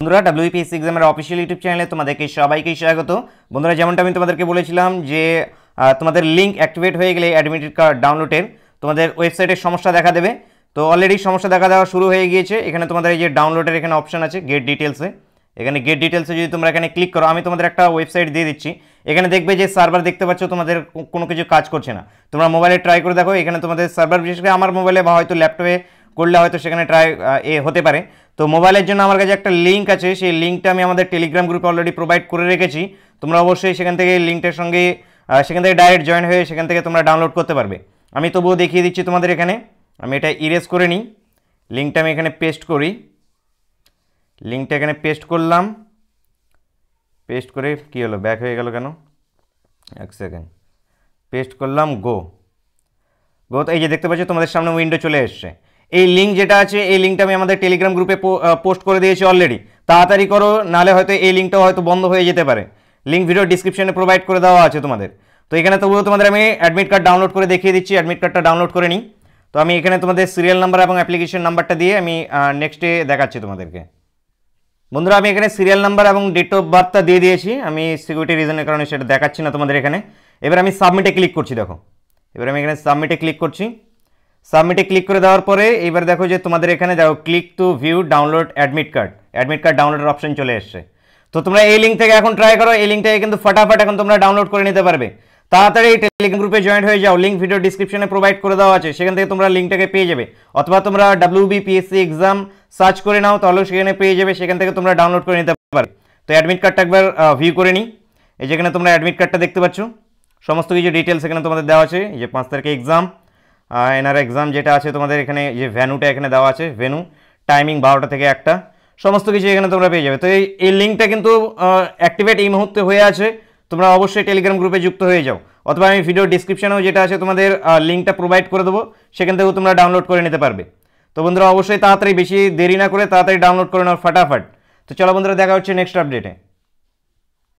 বন্ধুরা ডাব্লিউপিএসসি এক্সামের official YouTube চ্যানেলে তোমাদেরকে সবাইকেই স্বাগত বন্ধুরা যেমনটা আমি তোমাদেরকে বলেছিলাম যে তোমাদের লিঙ্ক অ্যাক্টিভেট হয়ে গেলে অ্যাডমিট কার্ড ডাউনলোডের তোমাদের ওয়েবসাইটের সমস্যা দেখা দেবে তো অলরেডি সমস্যা দেখা দেওয়া শুরু হয়ে গিয়েছে এখানে তোমাদের এই যে ডাউনলোডের এখানে অপশান আছে গেট ডিটেলসে এখানে গেট ডিটেলসে যদি তোমরা এখানে ক্লিক করো আমি তোমাদের একটা ওয়েবসাইট দিয়ে দিচ্ছি এখানে দেখবে যে সার্ভার দেখতে পাচ্ছ তোমাদের কোনো কিছু কাজ করছে না তোমরা মোবাইলে ট্রাই করে দেখো এখানে তোমাদের সার্ভার বিশেষ করে আমার মোবাইলে বা হয়তো ল্যাপটপে করলে হয়তো সেখানে ট্রাই এ হতে পারে তো মোবাইলের জন্য আমার কাছে একটা লিঙ্ক আছে সেই লিঙ্কটা আমি আমাদের টেলিগ্রাম গ্রুপে অলরেডি প্রোভাইড করে রেখেছি তোমরা অবশ্যই সেখান থেকে লিঙ্কটার সঙ্গে সেখান থেকে ডাইরেক্ট জয়েন হয়ে সেখান থেকে তোমরা ডাউনলোড করতে পারবে আমি তবুও দেখিয়ে দিচ্ছি তোমাদের এখানে আমি এটা ইরেজ করে নিই লিঙ্কটা আমি এখানে পেস্ট করি লিঙ্কটা এখানে পেস্ট করলাম পেস্ট করে কী হলো ব্যাক হয়ে গেল কেন এক সেকেন্ড পেস্ট করলাম গো গো তো এই যে দেখতে পাচ্ছ তোমাদের সামনে উইন্ডো চলে এসছে এই লিঙ্ক যেটা আছে এই লিঙ্কটা আমি আমাদের টেলিগ্রাম গ্রুপে পোস্ট করে দিয়েছি অলরেডি তাড়াতাড়ি করো নালে হয়তো এই লিঙ্কটাও হয়তো বন্ধ হয়ে যেতে পারে লিঙ্ক ভিডিও ডিসক্রিপশনে প্রোভাইড করে দেওয়া আছে তোমাদের তো এখানে তবুও তোমাদের আমি অ্যাডমিট কার্ড ডাউনলোড করে দেখিয়ে দিচ্ছি অ্যাডমিট কার্ডটা ডাউনলোড করে নিই তো আমি এখানে তোমাদের সিরিয়াল নাম্বার এবং অ্যাপ্লিকেশন নাম্বারটা দিয়ে আমি নেক্সটে দেখাচ্ছি তোমাদেরকে বন্ধুরা আমি এখানে সিরিয়াল নাম্বার এবং ডেট অফ বার্থটা দিয়ে দিয়েছি আমি সিকিউরিটি রিজনের কারণে সেটা দেখাচ্ছি না তোমাদের এখানে এবার আমি সাবমিটে ক্লিক করছি দেখো এবার আমি এখানে সাবমিটে ক্লিক করছি সাবমিটে ক্লিক করে দেওয়ার পরে এবার দেখো যে তোমাদের এখানে দেখো click to view download admit card admit card ডাউনলোডের অপশন চলে এসছে তো তোমরা এই লিঙ্ক থেকে এখন ট্রাই করো এই লিঙ্ক থেকে কিন্তু ফটাফট এখন তোমরা ডাউনলোড করে নিতে পারবে তাড়াতাড়ি টেলিগ্রাম গ্রুপে জয়েন হয়ে যাও লিঙ্ক ভিডিও ডিসক্রিপশনে প্রোভাইড করে দেওয়া আছে সেখান থেকে তোমরা লিঙ্কটাকে পেয়ে যাবে অথবা তোমরা ডাব্লিউ ডাব্লিউবিপিএসসি এক্সাম সার্চ করে নাও তাহলেও সেখানে পেয়ে যাবে সেখান থেকে তোমরা ডাউনলোড করে নিতে পারবে তো অ্যাডমিট কার্ডটা একবার ভিউ করে নিই এই যেখানে তোমরা অ্যাডমিট কার্ডটা দেখতে পাচ্ছ সমস্ত কিছু ডিটেলস এখানে তোমাদের দেওয়া আছে এই যে পাঁচ তারিখে এক্সাম এনআর এক্সাম যেটা আছে তোমাদের এখানে যে ভ্যানুটা এখানে দেওয়া আছে ভেনু টাইমিং বারোটা থেকে একটা সমস্ত কিছু এখানে তোমরা পেয়ে যাবে তো এই এই লিঙ্কটা কিন্তু অ্যাক্টিভেট এই মুহূর্তে হয়ে আছে তোমরা অবশ্যই টেলিগ্রাম গ্রুপে যুক্ত হয়ে যাও অথবা আমি ভিডিও ডিসক্রিপশানেও যেটা আছে তোমাদের লিঙ্কটা প্রোভাইড করে দেবো সেখান থেকেও তোমরা ডাউনলোড করে নিতে পারবে তো বন্ধুরা অবশ্যই তাড়াতাড়ি বেশি দেরি না করে তাড়াতাড়ি ডাউনলোড করে নাও ফাটাফাট তো চলো বন্ধুরা দেখা হচ্ছে নেক্সট আপডেটে